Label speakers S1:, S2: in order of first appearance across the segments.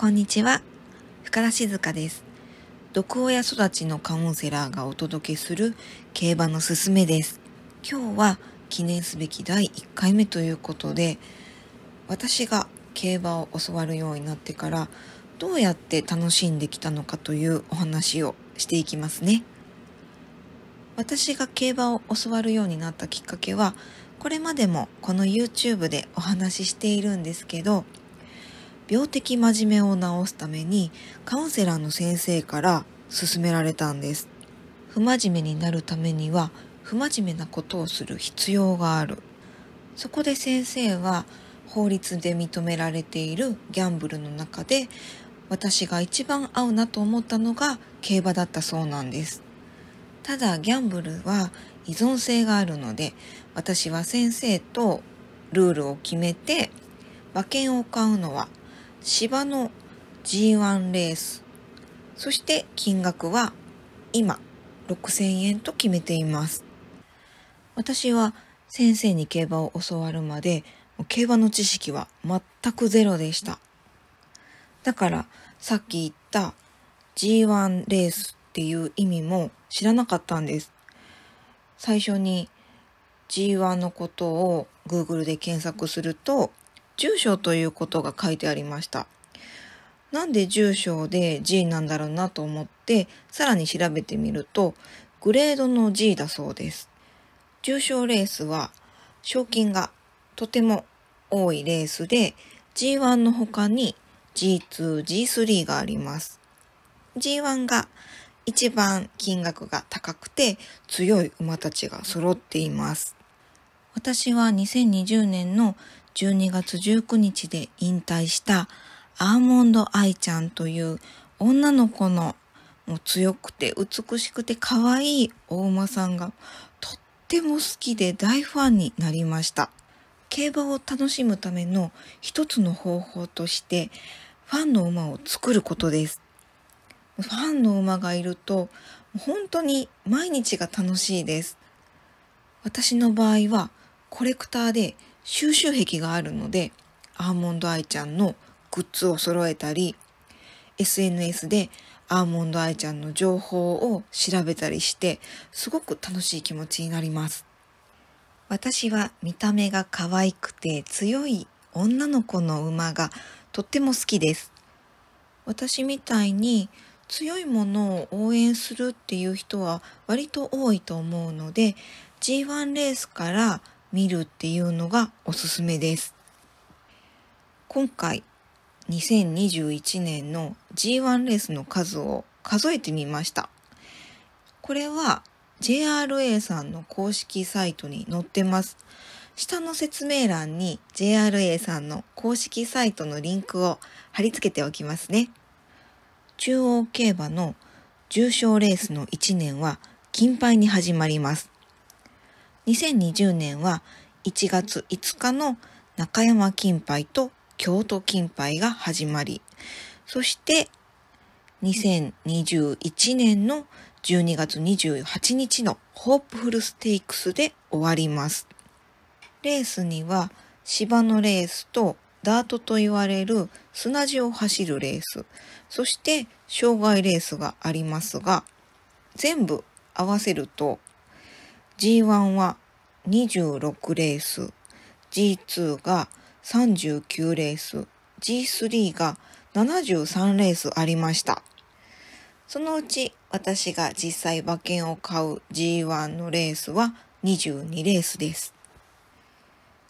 S1: こんにちは深田静香です毒親育ちのカウンセラーがお届けする競馬のすすめです今日は記念すべき第1回目ということで私が競馬を教わるようになってからどうやって楽しんできたのかというお話をしていきますね私が競馬を教わるようになったきっかけはこれまでもこの YouTube でお話ししているんですけど病的真面目を治すためにカウンセラーの先生から勧められたんです不真面目になるためには不真面目なことをする必要があるそこで先生は法律で認められているギャンブルの中で私が一番合うなと思ったのが競馬だったそうなんですただギャンブルは依存性があるので私は先生とルールを決めて馬券を買うのは芝の G1 レースそして金額は今6000円と決めています私は先生に競馬を教わるまで競馬の知識は全くゼロでしただからさっき言った G1 レースっていう意味も知らなかったんです最初に G1 のことを Google で検索すると住所ということが書いてありました。なんで住所で G なんだろうなと思ってさらに調べてみるとグレードの G だそうです。重賞レースは賞金がとても多いレースで G1 の他に G2、G3 があります。G1 が一番金額が高くて強い馬たちが揃っています。私は2020年の12月19日で引退したアーモンドアイちゃんという女の子のもう強くて美しくて可愛いお馬さんがとっても好きで大ファンになりました。競馬を楽しむための一つの方法としてファンの馬を作ることです。ファンの馬がいると本当に毎日が楽しいです。私の場合はコレクターで収集癖があるのでアーモンドアイちゃんのグッズを揃えたり SNS でアーモンドアイちゃんの情報を調べたりしてすごく楽しい気持ちになります私は見た目が可愛くて強い女の子の馬がとっても好きです私みたいに強いものを応援するっていう人は割と多いと思うので G1 レースから見るっていうのがおすすめです。今回2021年の G1 レースの数を数えてみました。これは JRA さんの公式サイトに載ってます。下の説明欄に JRA さんの公式サイトのリンクを貼り付けておきますね。中央競馬の重賞レースの1年は金牌に始まります。2020年は1月5日の中山金杯と京都金杯が始まり、そして2021年の12月28日のホープフルステークスで終わります。レースには芝のレースとダートと言われる砂地を走るレース、そして障害レースがありますが、全部合わせると G1 は26レース、G2 が39レース、G3 が73レースありました。そのうち私が実際馬券を買う G1 のレースは22レースです。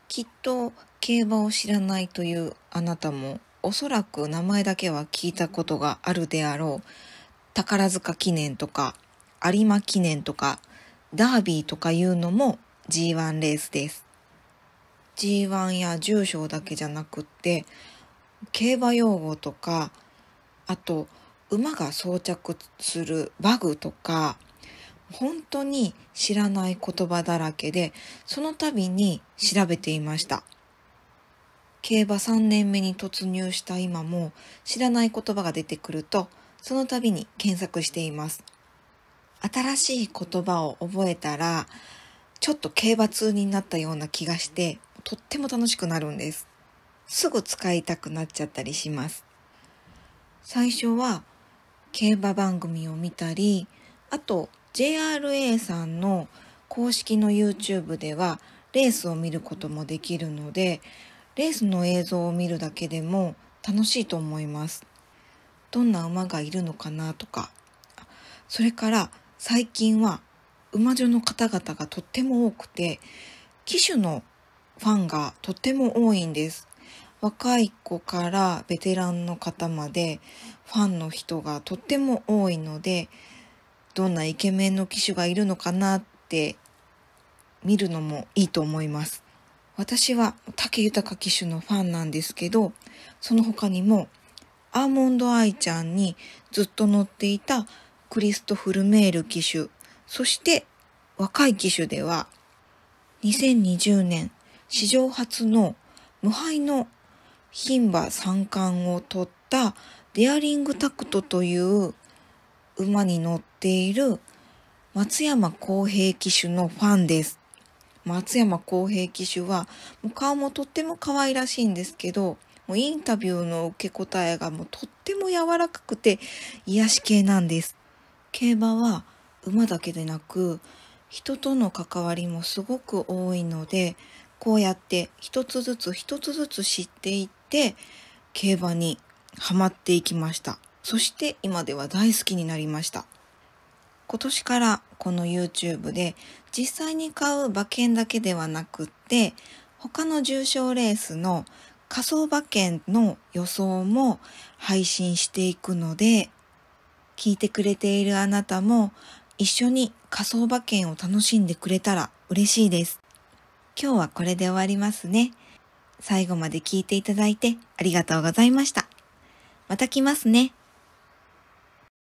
S1: きっと競馬を知らないというあなたもおそらく名前だけは聞いたことがあるであろう宝塚記念とか有馬記念とかダービーとかいうのも G1 レースです。G1 や重賞だけじゃなくって競馬用語とかあと馬が装着するバグとか本当に知らない言葉だらけでその度に調べていました競馬3年目に突入した今も知らない言葉が出てくるとその度に検索しています新しい言葉を覚えたら、ちょっと競馬通になったような気がして、とっても楽しくなるんです。すぐ使いたくなっちゃったりします。最初は競馬番組を見たり、あと JRA さんの公式の YouTube ではレースを見ることもできるので、レースの映像を見るだけでも楽しいと思います。どんな馬がいるのかなとか、それから最近は馬女の方々がとっても多くて騎手のファンがとっても多いんです若い子からベテランの方までファンの人がとっても多いのでどんなイケメンの騎手がいるのかなって見るのもいいと思います私は武豊騎手のファンなんですけどその他にもアーモンドアイちゃんにずっと乗っていたクリストフ・ルメール騎手、そして若い騎手では、2020年史上初の無敗の牝馬三冠を取ったデアリングタクトという馬に乗っている松山公平騎手のファンです。松山公平騎手はもう顔もとっても可愛らしいんですけど、もうインタビューの受け答えがもうとっても柔らかくて癒し系なんです。競馬は馬だけでなく人との関わりもすごく多いのでこうやって一つずつ一つずつ知っていって競馬にはまっていきましたそして今では大好きになりました今年からこの YouTube で実際に買う馬券だけではなくって他の重賞レースの仮想馬券の予想も配信していくので聞いてくれているあなたも一緒に仮想馬券を楽しんでくれたら嬉しいです。今日はこれで終わりますね。最後まで聞いていただいてありがとうございました。また来ますね。